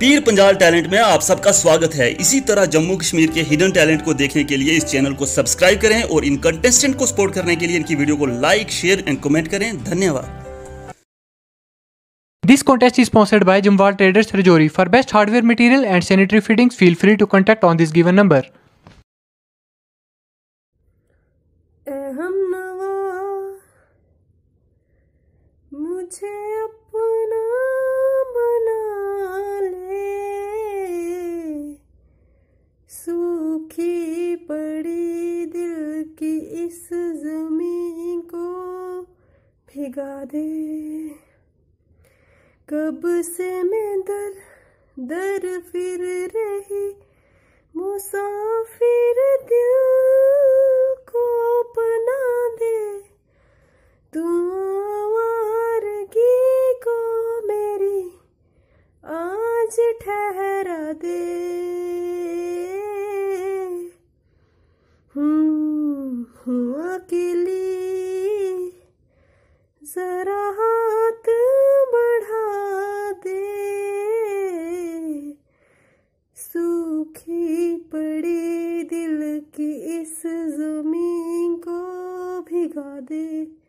पीर पंजाल टैलेंट में आप सबका स्वागत है इसी तरह जम्मू कश्मीर के हिडन टैलेंट को देखने के लिए इस चैनल को सब्सक्राइब करें और इन कंटेस्टेंट को सपोर्ट करने के लिए इनकी वीडियो को लाइक शेयर एंड कमेंट करें धन्यवाद this contest is sponsored by Jamwal traders Rajouri for best hardware material and sanitary fitting feel free to contact on this given number पड़ी दिल की इस जमीन को भिगा दे कब से मैं दर दर फिर रही मुसाफिर दिल को अपना दे तू को मेरी आज ठहरा दे पड़े दिल की इस जमीन को भिगा दे